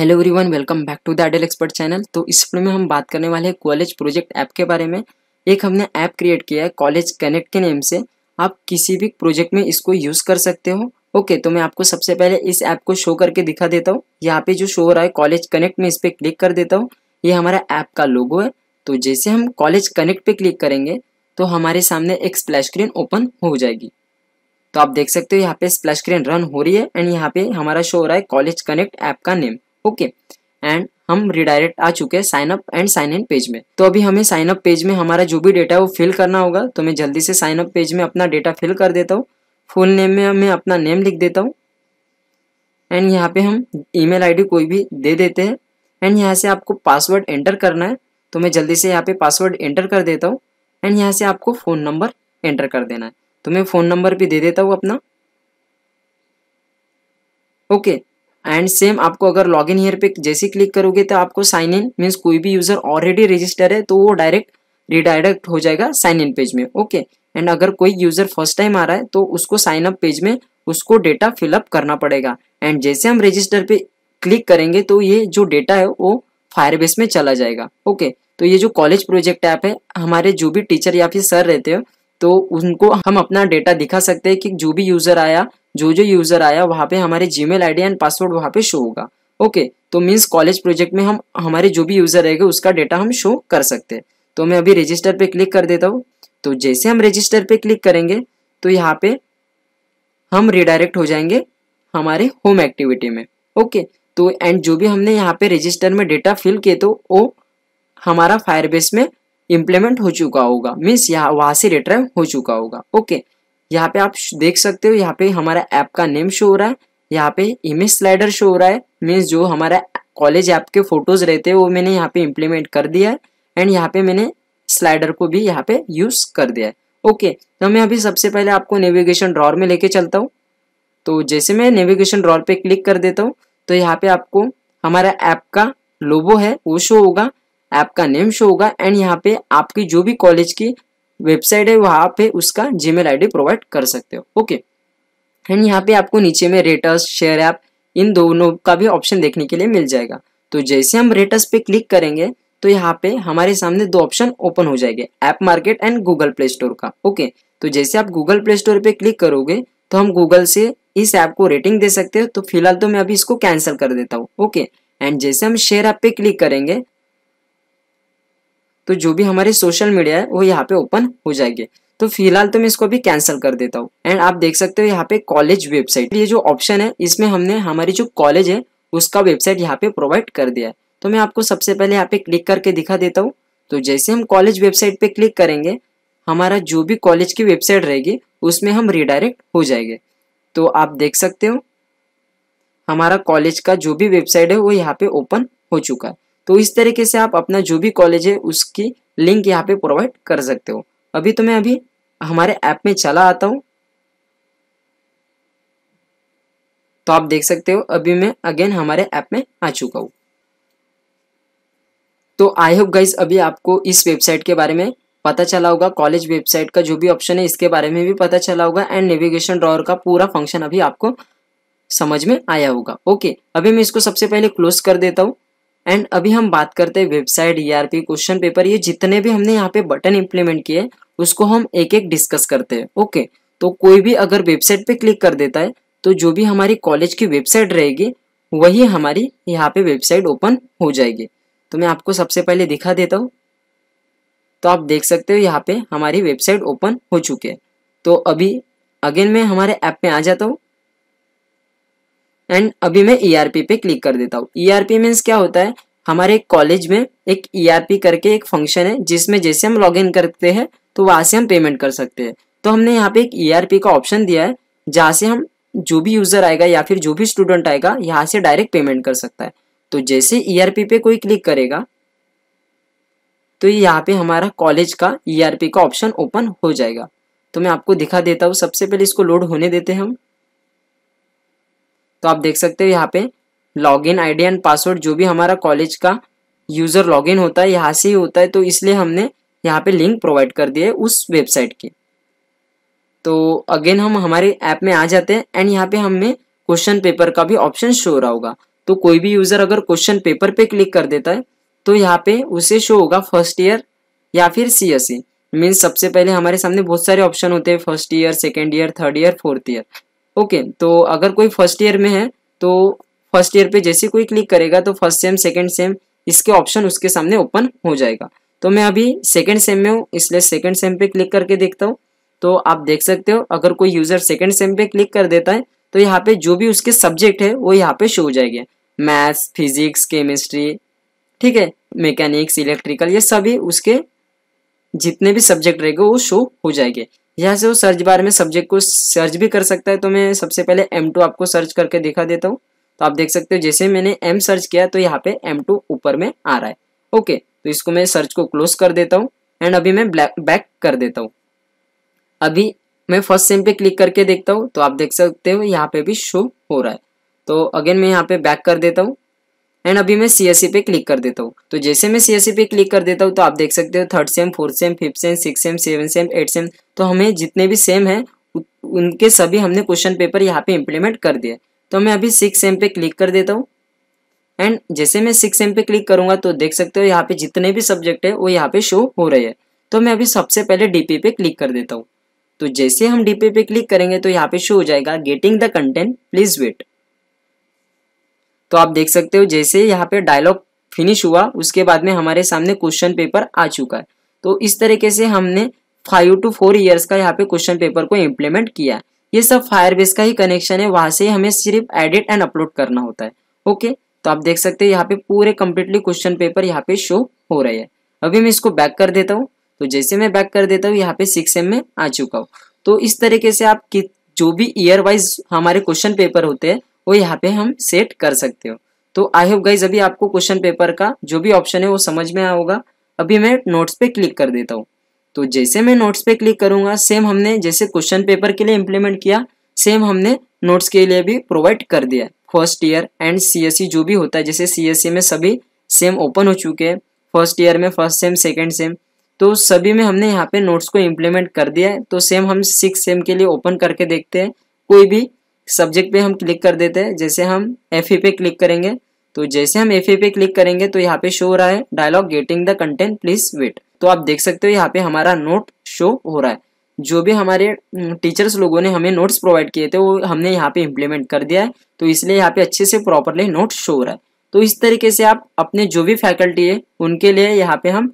Hello everyone welcome back to the idle expert channel तो इस video में हम बात करने वाले हैं कॉलेज प्रोजेक्ट ऐप के बारे में एक हमने ऐप क्रिएट किया है कॉलेज कनेक्ट के नेम से आप किसी भी प्रोजेक्ट में इसको यूज़ कर सकते हो ओके तो मैं आपको सबसे पहले इस ऐप को शो करके दिखा देता हूँ यहाँ पे जो शो हो रहा है कॉलेज कनेक्ट में इस पर क्लिक कर देता हूँ ये हमारा ऐप का लोगो है तो जैसे हम कॉलेज कनेक्ट पे क्लिक करेंगे तो हमारे सामने एक स्प्लैश स्क्रीन ओपन हो जाएगी तो आप देख सकते हो यहाँ पे स्प्लैश स्क्रीन रन हो रही है एंड यहाँ पे हमारा शो हो रहा है कॉलेज कनेक्ट ऐप का नेम ओके एंड हम रिडायरेक्ट आ चुके हैं sign up and sign in page में तो अभी हमें साइन अप पेज में हमारा जो भी डेटा है वो फिल करना होगा तो मैं जल्दी से साइन अप पेज में अपना डेटा फिल कर देता हूँ फुल नेम में मैं अपना नेम लिख देता हूँ एंड यहाँ पे हम ईमेल आईडी कोई भी दे देते हैं एंड यहाँ से आपको पासवर्ड एंटर करना है तो मैं जल्दी से यहाँ पे पासवर्ड एंटर कर देता हूँ एंड यहाँ से आपको फ़ोन नंबर एंटर कर देना है तो मैं फ़ोन नंबर भी दे देता हूँ अपना ओके okay. एंड सेम आपको अगर लॉग इन हेयर पे जैसे क्लिक करोगे तो आपको साइन इन मीन्स कोई भी यूजर ऑलरेडी रजिस्टर है तो वो डायरेक्ट रिडायरेक्ट हो जाएगा साइन इन पेज में ओके एंड अगर कोई यूजर फर्स्ट टाइम आ रहा है तो उसको साइन अप पेज में उसको डेटा फिलअप करना पड़ेगा एंड जैसे हम रजिस्टर पे क्लिक करेंगे तो ये जो डेटा है वो फायरबेस में चला जाएगा ओके तो ये जो कॉलेज प्रोजेक्ट ऐप है हमारे जो भी टीचर या फिर सर रहते हो तो उनको हम अपना डेटा दिखा सकते हैं कि जो भी यूज़र आया जो जो यूज़र आया वहाँ पे हमारे जी मेल एंड पासवर्ड वहाँ पे शो होगा ओके तो मीन्स कॉलेज प्रोजेक्ट में हम हमारे जो भी यूज़र रहेगा उसका डेटा हम शो कर सकते हैं तो मैं अभी रजिस्टर पे क्लिक कर देता हूँ तो जैसे हम रजिस्टर पे क्लिक करेंगे तो यहाँ पे हम रिडायरेक्ट हो जाएंगे हमारे होम एक्टिविटी में ओके तो एंड जो भी हमने यहाँ पे रजिस्टर में डेटा फिल किए तो वो हमारा फायरबेस में इम्प्लीमेंट हो चुका होगा मीन्स यहाँ वहाँ से रिट्राइव हो चुका होगा ओके यहाँ पे आप देख सकते हो यहाँ पे हमारा ऐप का नेम शो हो रहा है यहाँ पे इमेज स्लाइडर शो हो रहा है मीन्स जो हमारा कॉलेज ऐप के फोटोज रहते हैं वो मैंने यहाँ पे इम्प्लीमेंट कर दिया है एंड यहाँ पे मैंने स्लाइडर को भी यहाँ पे यूज कर दिया है ओके तो मैं अभी सबसे पहले आपको नेविगेशन ड्रॉर में लेके चलता हूँ तो जैसे मैं नेविगेशन ड्रॉर पे क्लिक कर देता हूँ तो यहाँ पे आपको हमारा ऐप का लोबो है वो शो होगा ऐप का नेम शो होगा एंड यहाँ पे आपकी जो भी कॉलेज की वेबसाइट है वहाँ पे उसका जीमेल आईडी प्रोवाइड कर सकते हो ओके एंड यहाँ पे आपको नीचे में रेटस शेयर ऐप इन दोनों का भी ऑप्शन देखने के लिए मिल जाएगा तो जैसे हम रेटस पे क्लिक करेंगे तो यहाँ पे हमारे सामने दो ऑप्शन ओपन हो जाएंगे app market and Google Play Store का ओके तो जैसे आप गूगल प्ले स्टोर पे क्लिक करोगे तो हम गूगल से इस ऐप को रेटिंग दे सकते हो तो फिलहाल तो मैं अभी इसको कैंसिल कर देता हूँ ओके एंड जैसे हम शेयर ऐप पे क्लिक करेंगे तो जो भी हमारे सोशल मीडिया है वो यहाँ पे ओपन हो जाएगी तो फिलहाल तो मैं इसको भी कैंसिल कर देता हूँ एंड आप देख सकते हो यहाँ पे कॉलेज वेबसाइट ये जो ऑप्शन है इसमें हमने हमारी जो कॉलेज है उसका वेबसाइट यहाँ पे प्रोवाइड कर दिया है तो मैं आपको सबसे पहले यहाँ पे क्लिक करके दिखा देता हूँ तो जैसे हम कॉलेज वेबसाइट पे क्लिक करेंगे हमारा जो भी कॉलेज की वेबसाइट रहेगी उसमें हम रिडायरेक्ट हो जाएंगे तो आप देख सकते हो हमारा कॉलेज का जो भी वेबसाइट है वो यहाँ पे ओपन हो चुका है तो इस तरीके से आप अपना जो भी कॉलेज है उसकी लिंक यहाँ पे प्रोवाइड कर सकते हो अभी तो मैं अभी हमारे ऐप में चला आता हूँ तो आप देख सकते हो अभी मैं अगेन हमारे ऐप में आ चुका हूँ तो आई होप गाइज अभी आपको इस वेबसाइट के बारे में पता चला होगा कॉलेज वेबसाइट का जो भी ऑप्शन है इसके बारे में भी पता चला होगा एंड नेविगेशन ड्रॉवर का पूरा फंक्शन अभी आपको समझ में आया होगा ओके अभी मैं इसको सबसे पहले क्लोज कर देता हूँ एंड अभी हम बात करते हैं वेबसाइट ईआरपी क्वेश्चन पेपर ये जितने भी हमने यहाँ पे बटन इम्प्लीमेंट किए उसको हम एक एक डिस्कस करते हैं ओके तो कोई भी अगर वेबसाइट पे क्लिक कर देता है तो जो भी हमारी कॉलेज की वेबसाइट रहेगी वही हमारी यहाँ पे वेबसाइट ओपन हो जाएगी तो मैं आपको सबसे पहले दिखा देता हूँ तो आप देख सकते हो यहाँ पे हमारी वेबसाइट ओपन हो चुकी है तो अभी अगेन मैं हमारे ऐप में आ जाता हूँ एंड अभी मैं ईआरपी e पे क्लिक कर देता हूँ ईआरपी e मीन्स क्या होता है हमारे कॉलेज में एक ईआरपी e करके एक फंक्शन है जिसमें जैसे हम लॉग करते हैं तो वहाँ से हम पेमेंट कर सकते हैं तो हमने यहाँ पे एक ई का ऑप्शन दिया है जहाँ से हम जो भी यूजर आएगा या फिर जो भी स्टूडेंट आएगा यहाँ से डायरेक्ट पेमेंट कर सकता है तो जैसे ईआरपी पे कोई क्लिक करेगा तो यहाँ पे हमारा कॉलेज का ईआरपी का ऑप्शन ओपन हो जाएगा तो मैं आपको दिखा देता हूँ सबसे पहले इसको लोड होने देते हैं हम तो आप देख सकते हो यहाँ पे log in ID and password जो भी हमारा कॉलेज का यूज़र इन होता है यहाँ से ही होता है तो इसलिए हमने यहाँ पे लिंक प्रोवाइड कर दिए उस वेबसाइट के तो अगेन हम हमारे ऐप में आ जाते हैं एंड यहाँ पे हमें क्वेश्चन पेपर का भी ऑप्शन शो रहा होगा तो कोई भी यूज़र अगर क्वेश्चन पेपर पे क्लिक कर देता है तो यहाँ पे उसे शो होगा फर्स्ट ईयर या फिर सी एस मीन्स सबसे पहले हमारे सामने बहुत सारे ऑप्शन होते हैं first year second year third year fourth year okay तो अगर कोई फर्स्ट ईयर में है तो फर्स्ट ईयर पे जैसे कोई क्लिक करेगा तो फर्स्ट सेम सेकेंड सेम इसके ऑप्शन उसके सामने ओपन हो जाएगा तो मैं अभी सेकेंड सेम में हूँ इसलिए सेकेंड सेम पे क्लिक करके देखता हूँ तो आप देख सकते हो अगर कोई यूजर सेकेंड सेम पे क्लिक कर देता है तो यहाँ पे जो भी उसके सब्जेक्ट है वो यहाँ पे शो हो जाएंगे मैथ्स फिजिक्स केमिस्ट्री ठीक है मैकेनिक्स इलेक्ट्रिकल ये सभी उसके जितने भी सब्जेक्ट रहेगा वो शो हो जाएंगे यहाँ से वो सर्च बार में सब्जेक्ट को सर्च भी कर सकता है तो मैं सबसे पहले एम टू आपको सर्च करके दिखा देता हूँ तो आप देख सकते हो जैसे मैंने एम सर्च किया तो यहाँ पे एम टू ऊपर में आ रहा है ओके तो इसको मैं सर्च को क्लोज कर देता हूँ एंड अभी मैं ब्लैक बैक कर देता हूँ अभी मैं फर्स्ट सेम पे क्लिक करके देखता हूँ तो आप देख सकते हो यहाँ पे भी शो हो रहा है तो अगेन मैं यहाँ पे बैक कर देता हूँ एंड अभी मैं सी e पे क्लिक कर देता हूँ तो जैसे मैं सीएससी e पे क्लिक कर देता हूँ तो आप देख सकते हो third sem fourth sem fifth sem six sem seven sem eight sem तो हमें जितने भी सेम है उनके सभी हमने क्वेश्चन पेपर यहाँ पे इम्प्लीमेंट कर दिया तो मैं अभी सिक्स सेम पे क्लिक कर देता हूँ एंड जैसे मैं सिक्स सेम पे क्लिक करूंगा तो देख सकते हो यहाँ पे जितने भी सब्जेक्ट है वो यहाँ पे शो हो रहे हैं तो मैं अभी सबसे पहले डीपी पे क्लिक कर देता हूँ तो जैसे हम डीपी पे क्लिक करेंगे तो यहाँ पे शो हो जाएगा getting the content please wait तो आप देख सकते हो जैसे यहाँ पे डायलॉग फिनिश हुआ उसके बाद में हमारे सामने क्वेश्चन पेपर आ चुका है तो इस तरीके से हमने फाइव टू फोर ईयर्स का यहाँ पे क्वेश्चन पेपर को इम्प्लीमेंट किया है ये सब फायरबेस का ही कनेक्शन है वहां से हमें सिर्फ एडिट एंड अपलोड करना होता है ओके तो आप देख सकते हैं यहाँ पे पूरे कम्प्लीटली क्वेश्चन पेपर यहाँ पे शो हो रहे हैं अभी मैं इसको बैक कर देता हूँ तो जैसे मैं बैक कर देता हूँ यहाँ पे सिक्स एम में आ चुका हूँ तो इस तरीके से आप जो भी ईयर वाइज हमारे क्वेश्चन पेपर होते हैं वो यहाँ पे हम सेट कर सकते हो तो आई होप गाइज अभी आपको क्वेश्चन पेपर का जो भी ऑप्शन है वो समझ में आया होगा अभी मैं नोट्स पे क्लिक कर देता हूँ तो जैसे मैं नोट्स पे क्लिक करूंगा सेम हमने जैसे क्वेश्चन पेपर के लिए इम्प्लीमेंट किया सेम हमने नोट्स के लिए भी प्रोवाइड कर दिया फर्स्ट ईयर एंड सी जो भी होता है जैसे सी e में सभी सेम ओपन हो चुके हैं फर्स्ट ईयर में फर्स्ट सेम सेकेंड सेम तो सभी में हमने यहाँ पे नोट्स को इम्प्लीमेंट कर दिया है तो सेम हम सिक्स सेम के लिए ओपन करके देखते हैं कोई भी सब्जेक्ट पे हम क्लिक कर देते हैं जैसे हम एफ पे क्लिक करेंगे तो जैसे हम एफ पे क्लिक करेंगे तो यहाँ पे शो हो रहा है dialog getting the content please wait तो आप देख सकते हो यहाँ पे हमारा नोट शो हो रहा है जो भी हमारे टीचर्स हम्म, लोगों ने हमें नोट्स प्रोवाइड किए थे वो हमने यहाँ पे इम्प्लीमेंट कर दिया है तो इसलिए यहाँ पे अच्छे से प्रॉपरली नोट शो हो रहा है तो इस तरीके से आप अपने जो भी फैकल्टी है उनके लिए यहाँ पे हम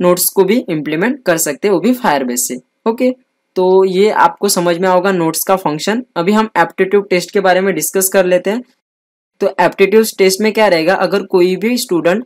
नोट्स को भी इम्प्लीमेंट कर सकते हैं वो भी फायर बेस से ओके तो ये आपको समझ में आओगा नोट्स का फंक्शन अभी हम एप्टीट्यूड टेस्ट के बारे में डिस्कस कर लेते हैं तो एप्टीट्यूड टेस्ट में क्या रहेगा अगर कोई भी स्टूडेंट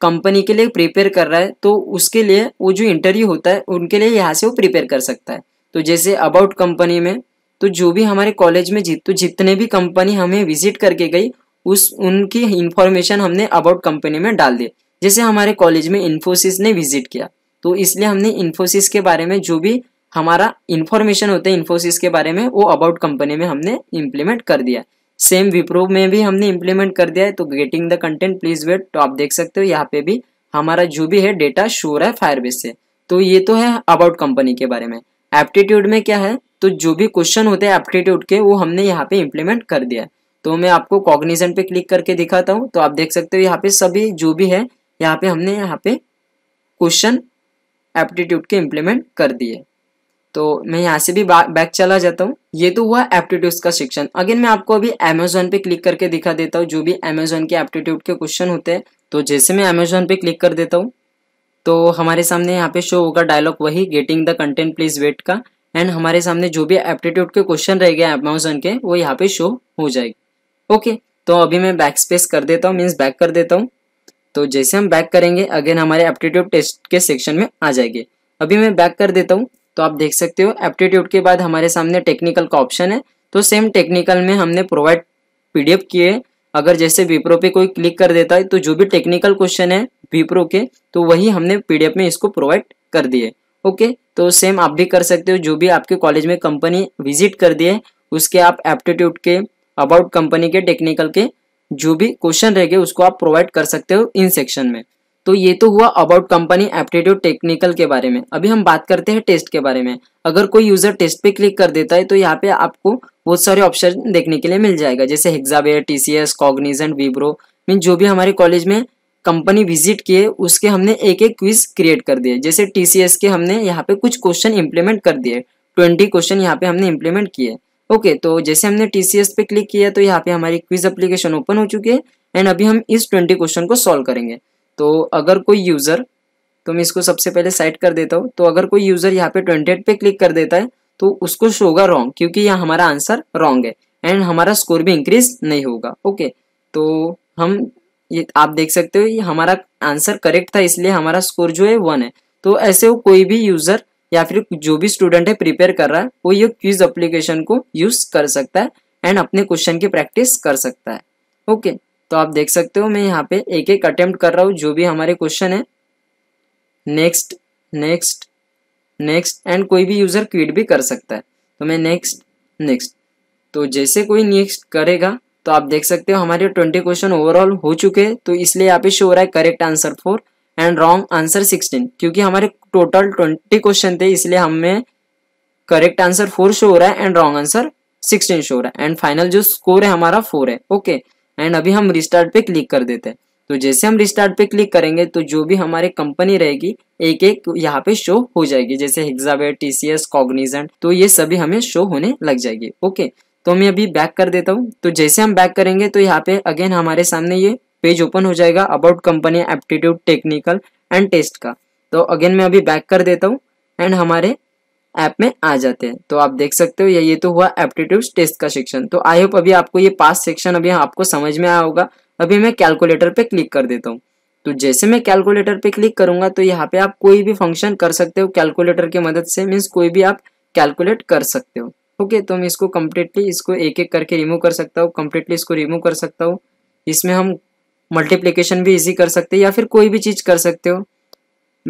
कंपनी के लिए प्रिपेयर कर रहा है तो उसके लिए वो जो इंटरव्यू होता है उनके लिए यहाँ से वो प्रिपेयर कर सकता है तो जैसे अबाउट कंपनी में तो जो भी हमारे कॉलेज में जित तो जितने भी कंपनी हमें विजिट करके गई उस उनकी इंफॉर्मेशन हमने अबाउट कंपनी में डाल दी जैसे हमारे कॉलेज में इन्फोसिस ने विजिट किया तो इसलिए हमने इन्फोसिस के बारे में जो भी हमारा इन्फॉर्मेशन होता है इन्फोसिस के बारे में वो अबाउट कंपनी में हमने इम्प्लीमेंट कर दिया सेम विप्रो में भी हमने इम्प्लीमेंट कर दिया है तो getting the content please wait तो आप देख सकते हो यहाँ पे भी हमारा जो भी है डेटा शोर है फायरबेस से तो ये तो है अबाउट कंपनी के बारे में एप्टीट्यूड में क्या है तो जो भी क्वेश्चन होते हैं एप्टीट्यूड के वो हमने यहाँ पे इम्प्लीमेंट कर दिया तो मैं आपको कॉग्निजन पे क्लिक करके दिखाता हूँ तो आप देख सकते हो यहाँ पे सभी जो भी है यहाँ पे हमने यहाँ पे क्वेश्चन एप्टीट्यूड के इम्प्लीमेंट कर दिए तो मैं यहाँ से भी बैक चला जाता हूँ ये तो हुआ एप्टीट्यूड का शिक्षण अगेन मैं आपको अभी अमेजोन पे क्लिक करके दिखा देता हूँ जो भी अमेजोन के एप्टीट्यूड के क्वेश्चन होते हैं तो जैसे मैं अमेजोन पे क्लिक कर देता हूँ तो हमारे सामने यहाँ पे शो होगा डायलॉग वही getting the content please wait का एंड हमारे सामने जो भी एप्टीट्यूड के क्वेश्चन रह गए अमेजोन के वो यहाँ पे शो हो जाएगी ओके तो अभी मैं बैक स्पेस कर देता हूँ मीन्स बैक कर देता हूँ तो जैसे हम बैक करेंगे अगेन हमारे एप्टीट्यूड टेस्ट के सेक्शन में आ जाएंगे अभी मैं बैक कर देता हूँ तो आप देख सकते हो एप्टीट्यूड के बाद हमारे सामने टेक्निकल का ऑप्शन है तो सेम टेक्निकल में हमने प्रोवाइड पीडीएफ किए अगर जैसे विप्रो पे कोई क्लिक कर देता है तो जो भी टेक्निकल क्वेश्चन है विप्रो के तो वही हमने पीडीएफ में इसको प्रोवाइड कर दिए ओके तो सेम आप भी कर सकते हो जो भी आपके कॉलेज में कंपनी विजिट कर दिए उसके आप एप्टीट्यूड के अबाउट कंपनी के टेक्निकल के जो भी क्वेश्चन रहेंगे उसको आप प्रोवाइड कर सकते हो इन सेक्शन में तो ये तो हुआ अबाउट कंपनी एप्टीट्यूड टेक्निकल के बारे में अभी हम बात करते हैं टेस्ट के बारे में अगर कोई यूजर टेस्ट पे क्लिक कर देता है तो यहाँ पे आपको बहुत सारे ऑप्शन देखने के लिए मिल जाएगा जैसे Hexaware T C S Cognizant Wipro mean जो भी हमारे कॉलेज में कंपनी विजिट किए उसके हमने एक एक क्विज क्रिएट कर दिए जैसे टी के हमने यहाँ पे कुछ क्वेश्चन इंप्लीमेंट कर दिए ट्वेंटी क्वेश्चन यहाँ पे हमने इम्प्लीमेंट किए ओके तो जैसे हमने टी पे क्लिक किया तो यहाँ पे हमारी क्विज अप्लीकेशन ओपन हो चुकी है एंड अभी हम इस ट्वेंटी क्वेश्चन को सॉल्व करेंगे तो अगर कोई यूज़र तो मैं इसको सबसे पहले सेट कर देता हूँ तो अगर कोई यूज़र यहाँ पे ट्वेंटी एट पे क्लिक कर देता है तो उसको शो होगा रॉन्ग क्योंकि यहाँ हमारा आंसर रॉन्ग है एंड हमारा स्कोर भी इंक्रीज नहीं होगा ओके तो हम ये आप देख सकते हो ये हमारा आंसर करेक्ट था इसलिए हमारा स्कोर जो है वन है तो ऐसे वो कोई भी यूज़र या फिर जो भी स्टूडेंट है प्रिपेयर कर रहा है वो ये क्विज एप्लीकेशन को यूज़ कर सकता है एंड अपने क्वेश्चन की प्रैक्टिस कर सकता है ओके तो आप देख सकते हो मैं यहाँ पे एक एक अटेम्प्ट कर रहा हूँ जो भी हमारे क्वेश्चन है नेक्स्ट नेक्स्ट नेक्स्ट एंड कोई भी यूज़र क्विट भी कर सकता है तो मैं नेक्स्ट नेक्स्ट तो जैसे कोई नेक्स्ट करेगा तो आप देख सकते हो हमारे ट्वेंटी क्वेश्चन ओवरऑल हो चुके हैं तो इसलिए यहाँ पे शो हो रहा है correct answer four and wrong answer sixteen क्योंकि हमारे टोटल ट्वेंटी क्वेश्चन थे इसलिए हमें करेक्ट आंसर फोर शो हो रहा है and wrong answer sixteen show हो रहा है एंड फाइनल जो स्कोर है हमारा फोर है ओके okay. एंड अभी हम रिस्टार्ट पे क्लिक कर देते हैं तो जैसे हम रिस्टार्ट पे क्लिक करेंगे तो जो भी हमारे कंपनी रहेगी एक एक यहाँ पे शो हो जाएगी जैसे Hexaware T C S Cognizant तो ये सभी हमें शो होने लग जाएगी ओके तो मैं अभी बैक कर देता हूँ तो जैसे हम बैक करेंगे तो यहाँ पे अगेन हमारे सामने ये पेज ओपन हो जाएगा about company aptitude technical and test का तो अगेन मैं अभी बैक कर देता हूँ एंड हमारे ऐप में आ जाते हैं तो आप देख सकते हो या ये तो हुआ एप्टीट्यूड टेस्ट का सेक्शन तो आई होप अभी आपको ये पास सेक्शन अभी आपको समझ में आया होगा अभी मैं कैलकुलेटर पे क्लिक कर देता हूँ तो जैसे मैं कैलकुलेटर पे क्लिक करूंगा तो यहाँ पे आप कोई भी फंक्शन कर सकते हो कैलकुलेटर की मदद से मीन्स कोई भी आप कैलकुलेट कर सकते हो ओके तो मैं इसको कम्प्लीटली इसको एक एक करके रिमूव कर सकता हूँ कम्प्लीटली इसको रिमूव कर सकता हूँ इसमें हम मल्टीप्लीकेशन भी इजी कर सकते हैं या फिर कोई भी चीज़ कर सकते हो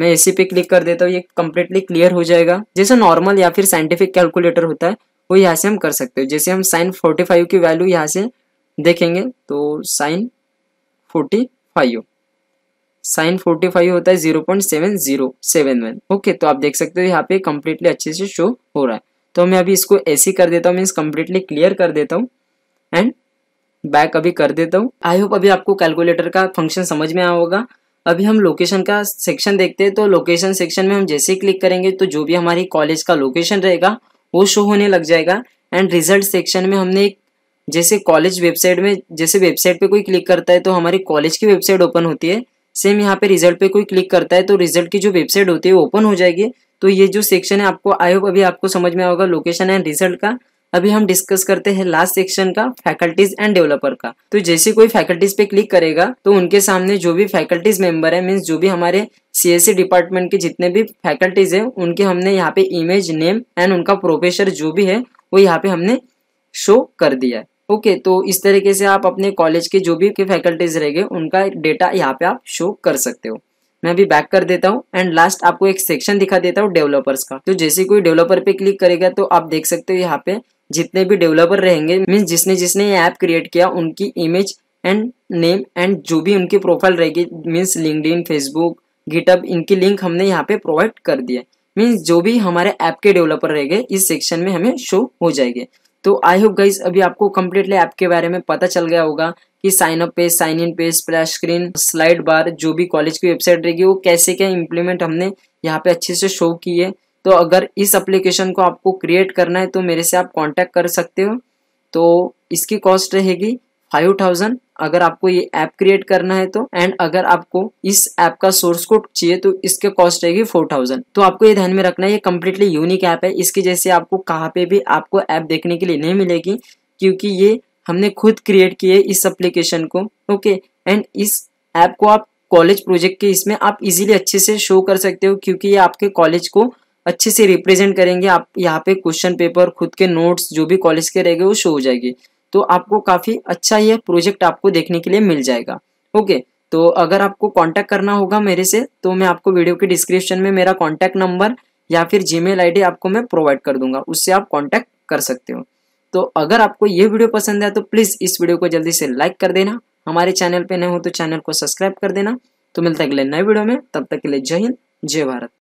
मैं इसी पे क्लिक कर देता हूँ ये कम्प्लीटली क्लियर हो जाएगा जैसे नॉर्मल या फिर साइंटिफिक कैलकुलेटर होता है वो यहाँ से हम कर सकते हो जैसे हम साइन फोर्टी फाइव की वैल्यू यहाँ से देखेंगे तो sine forty five sine forty five होता है zero point seven zero seven one okay तो आप देख सकते हो यहाँ पे कम्प्लीटली अच्छे से शो हो रहा है तो मैं अभी इसको सी कर देता हूँ मीन्स कम्प्लीटली क्लियर कर देता हूँ एंड बैक अभी कर देता हूँ आई होप अभी आपको कैलकुलेटर का फंक्शन समझ में आया होगा अभी हम लोकेशन का सेक्शन देखते हैं तो लोकेशन सेक्शन में हम जैसे क्लिक करेंगे तो जो भी हमारी कॉलेज का लोकेशन रहेगा वो शो होने लग जाएगा एंड रिजल्ट सेक्शन में हमने एक जैसे कॉलेज वेबसाइट में जैसे वेबसाइट पे कोई क्लिक करता है तो हमारी कॉलेज की वेबसाइट ओपन होती है सेम यहाँ पे रिजल्ट पे कोई क्लिक करता है तो रिजल्ट की जो वेबसाइट होती है ओपन हो जाएगी तो ये जो सेक्शन है आपको आई होप अभी आपको समझ में आएगा लोकेशन एंड रिजल्ट का अभी हम डिस्कस करते हैं लास्ट सेक्शन का फैकल्टीज एंड डेवलपर का तो जैसे कोई फैकल्टीज पे क्लिक करेगा तो उनके सामने जो भी फैकल्टीज मेंबर है मीन्स जो भी हमारे सीएससी डिपार्टमेंट e के जितने भी फैकल्टीज है उनके हमने यहाँ पे इमेज नेम एंड उनका प्रोफेसर जो भी है वो यहाँ पे हमने शो कर दिया है ओके okay, तो इस तरीके से आप अपने कॉलेज के जो भी फैकल्टीज रहेंगे उनका डेटा यहाँ पे आप शो कर सकते हो मैं अभी बैक कर देता हूँ एंड लास्ट आपको एक सेक्शन दिखा देता हूँ डेवलपर्स का तो जैसे कोई डेवलपर पे क्लिक करेगा तो आप देख सकते हो यहाँ पे जितने भी डेवलपर रहेंगे मीन्स जिसने जिसने ये ऐप क्रिएट किया उनकी इमेज एंड नेम एंड जो भी उनकी प्रोफाइल रहेगी मीन्स लिंकड फेसबुक गिटअप इनकी लिंक हमने यहाँ पे प्रोवाइड कर दिया मीन्स जो भी हमारे ऐप के डेवलपर रहेंगे इस सेक्शन में हमें शो हो जाएंगे तो आई होप गाइज अभी आपको कम्प्लीटली ऐप के बारे में पता चल गया होगा कि sign up page sign in page splash screen slide bar जो भी कॉलेज की वेबसाइट रहेगी वो कैसे क्या इम्प्लीमेंट हमने यहाँ पे अच्छे से शो किए है तो अगर इस एप्लीकेशन को आपको क्रिएट करना है तो मेरे से आप कांटेक्ट कर सकते हो तो इसकी कॉस्ट रहेगी फाइव थाउजेंड अगर आपको ये ऐप क्रिएट करना है तो एंड अगर आपको इस ऐप का सोर्स कोड चाहिए तो इसके कॉस्ट रहेगी फोर थाउजेंड तो आपको ये ध्यान में रखना है ये कम्प्लीटली यूनिक ऐप है इसकी जैसे आपको कहाँ पे भी आपको ऐप देखने के लिए नहीं मिलेगी क्योंकि ये हमने खुद क्रिएट किए इस एप्लीकेशन को ओके एंड इस ऐप को आप कॉलेज प्रोजेक्ट के इसमें आप इजीली अच्छे से शो कर सकते हो क्योंकि ये आपके कॉलेज को अच्छे से रिप्रेजेंट करेंगे आप यहाँ पे क्वेश्चन पेपर खुद के नोट्स जो भी कॉलेज के रहेंगे वो शो हो जाएगी तो आपको काफ़ी अच्छा यह प्रोजेक्ट आपको देखने के लिए मिल जाएगा ओके तो अगर आपको कॉन्टेक्ट करना होगा मेरे से तो मैं आपको वीडियो के डिस्क्रिप्शन में मेरा कॉन्टेक्ट नंबर या फिर जी मेल आपको मैं प्रोवाइड कर दूंगा उससे आप कॉन्टेक्ट कर सकते हो तो अगर आपको ये वीडियो पसंद है तो प्लीज़ इस वीडियो को जल्दी से लाइक कर देना हमारे चैनल पे नए हो तो चैनल को सब्सक्राइब कर देना तो मिलता है अगले नए वीडियो में तब तक के लिए जय हिंद जय भारत